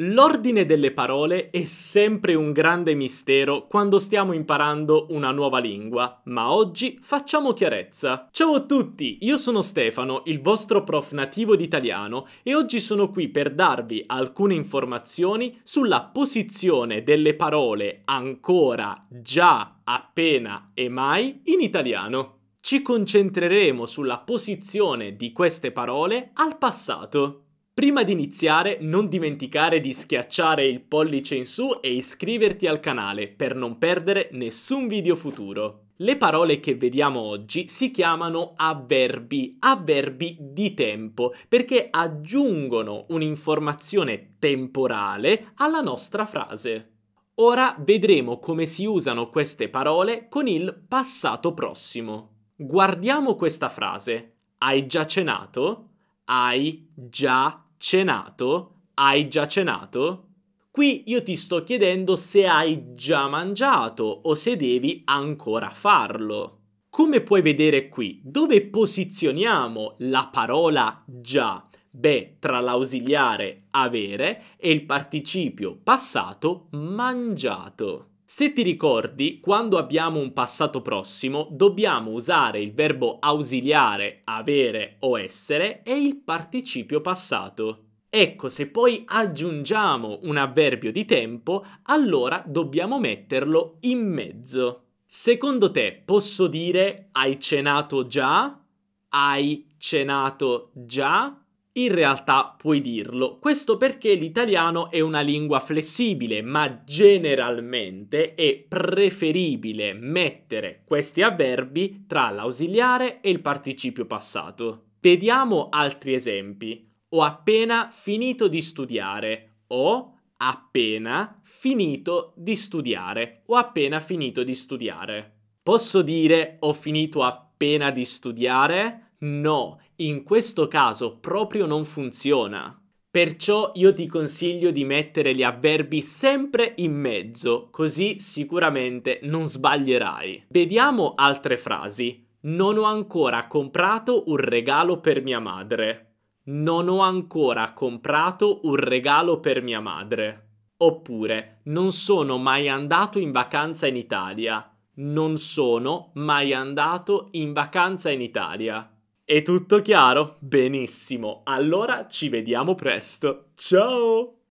L'ordine delle parole è sempre un grande mistero quando stiamo imparando una nuova lingua, ma oggi facciamo chiarezza. Ciao a tutti, io sono Stefano, il vostro prof nativo d'italiano, e oggi sono qui per darvi alcune informazioni sulla posizione delle parole ancora, già, appena e mai in italiano ci concentreremo sulla posizione di queste parole al passato. Prima di iniziare non dimenticare di schiacciare il pollice in su e iscriverti al canale per non perdere nessun video futuro. Le parole che vediamo oggi si chiamano avverbi, avverbi di tempo, perché aggiungono un'informazione temporale alla nostra frase. Ora vedremo come si usano queste parole con il passato prossimo. Guardiamo questa frase. Hai già cenato? Hai già cenato? Hai già cenato? Qui io ti sto chiedendo se hai già mangiato o se devi ancora farlo. Come puoi vedere qui, dove posizioniamo la parola già? Beh, tra l'ausiliare avere e il participio passato mangiato. Se ti ricordi, quando abbiamo un passato prossimo, dobbiamo usare il verbo ausiliare avere o essere e il participio passato. Ecco, se poi aggiungiamo un avverbio di tempo, allora dobbiamo metterlo in mezzo. Secondo te posso dire hai cenato già? Hai cenato già? In realtà puoi dirlo, questo perché l'italiano è una lingua flessibile, ma generalmente è preferibile mettere questi avverbi tra l'ausiliare e il participio passato. Vediamo altri esempi. Ho appena finito di studiare. Ho appena finito di studiare. Ho appena finito di studiare. Posso dire ho finito appena di studiare? No, in questo caso proprio non funziona. Perciò io ti consiglio di mettere gli avverbi sempre in mezzo, così sicuramente non sbaglierai. Vediamo altre frasi. Non ho ancora comprato un regalo per mia madre. Non ho ancora comprato un regalo per mia madre. Oppure, non sono mai andato in vacanza in Italia. Non sono mai andato in vacanza in Italia. È tutto chiaro? Benissimo, allora ci vediamo presto. Ciao!